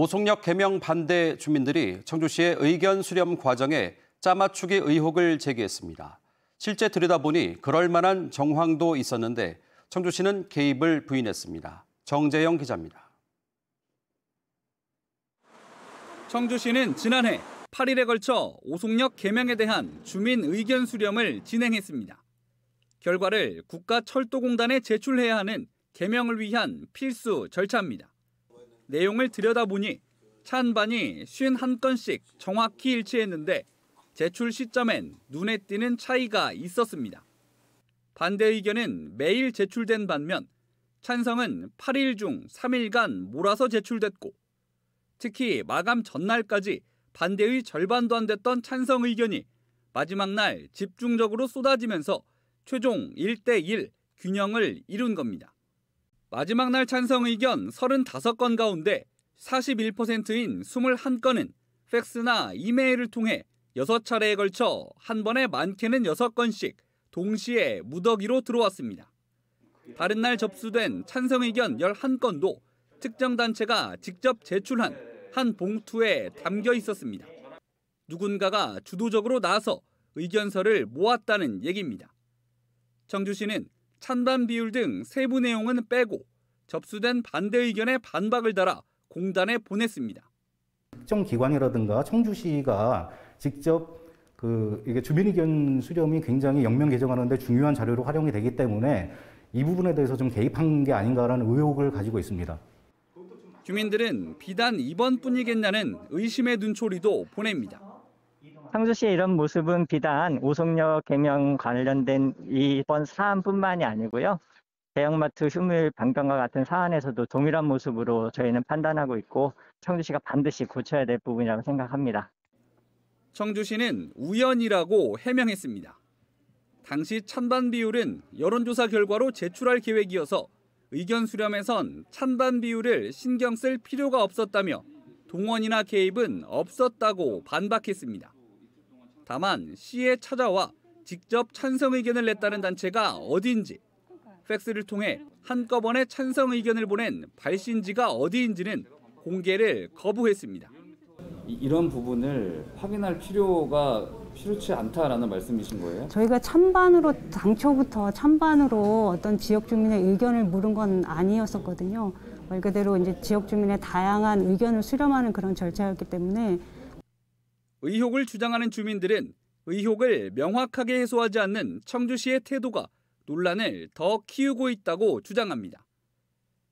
오송역 개명 반대 주민들이 청주시의 의견 수렴 과정에 짜맞추기 의혹을 제기했습니다. 실제 들여다보니 그럴 만한 정황도 있었는데 청주시는 개입을 부인했습니다. 정재영 기자입니다. 청주시는 지난해 8일에 걸쳐 오송역 개명에 대한 주민 의견 수렴을 진행했습니다. 결과를 국가철도공단에 제출해야 하는 개명을 위한 필수 절차입니다. 내용을 들여다보니 찬반이 51건씩 정확히 일치했는데 제출 시점엔 눈에 띄는 차이가 있었습니다. 반대 의견은 매일 제출된 반면 찬성은 8일 중 3일간 몰아서 제출됐고 특히 마감 전날까지 반대의 절반도 안 됐던 찬성 의견이 마지막 날 집중적으로 쏟아지면서 최종 1대1 균형을 이룬 겁니다. 마지막 날 찬성 의견 35건 가운데 41%인 21건은 팩스나 이메일을 통해 6차례에 걸쳐 한 번에 많게는 6건씩 동시에 무더기로 들어왔습니다. 다른 날 접수된 찬성 의견 11건도 특정 단체가 직접 제출한 한 봉투에 담겨 있었습니다. 누군가가 주도적으로 나서 의견서를 모았다는 얘기입니다. 청주시는 찬반 비율 등 세부 내용은 빼고 접수된 반대 의견에 반박을 달아 공단에 보냈습니다. 특정 기관이라든가 청주시가 직접 그 이게 주민 의견 수렴이 굉장히 영명 개정하는데 중요한 자료로 활용이 되기 때문에 이 부분에 대해서 좀 개입한 게 아닌가라는 의혹을 가지고 있습니다. 주민들은 비단 이번뿐이겠냐는 의심의 눈초리도 보냅니다. 상주시의 이런 모습은 비단 오송역 개명 관련된 이번 사안뿐만이 아니고요. 대형마트 휴무일 방병과 같은 사안에서도 동일한 모습으로 저희는 판단하고 있고 청주시가 반드시 고쳐야 될 부분이라고 생각합니다. 청주시는 우연이라고 해명했습니다. 당시 찬반 비율은 여론조사 결과로 제출할 계획이어서 의견 수렴에선 찬반 비율을 신경 쓸 필요가 없었다며 동원이나 개입은 없었다고 반박했습니다. 다만 시에 찾아와 직접 찬성 의견을 냈다는 단체가 어디인지, 팩스를 통해 한꺼번에 찬성 의견을 보낸 발신지가 어디인지는 공개를 거부했습니다. 이런 부분을 확인할 필요가 필요치 않다라는 말씀이신 거예요? 저희가 찬반으로 당초부터 찬반으로 어떤 지역 주민의 의견을 물은 건 아니었었거든요. 말 그대로 이제 지역 주민의 다양한 의견을 수렴하는 그런 절차였기 때문에 의혹을 주장하는 주민들은 의혹을 명확하게 해소하지 않는 청주시의 태도가 논란을 더 키우고 있다고 주장합니다.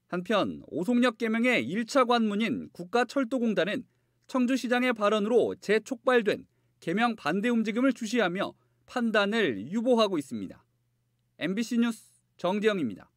한편 오송역 개명의 1차 관문인 국가철도공단은 청주시장의 발언으로 재촉발된 개명 반대 움직임을 주시하며 판단을 유보하고 있습니다. MBC 뉴스 정재영입니다.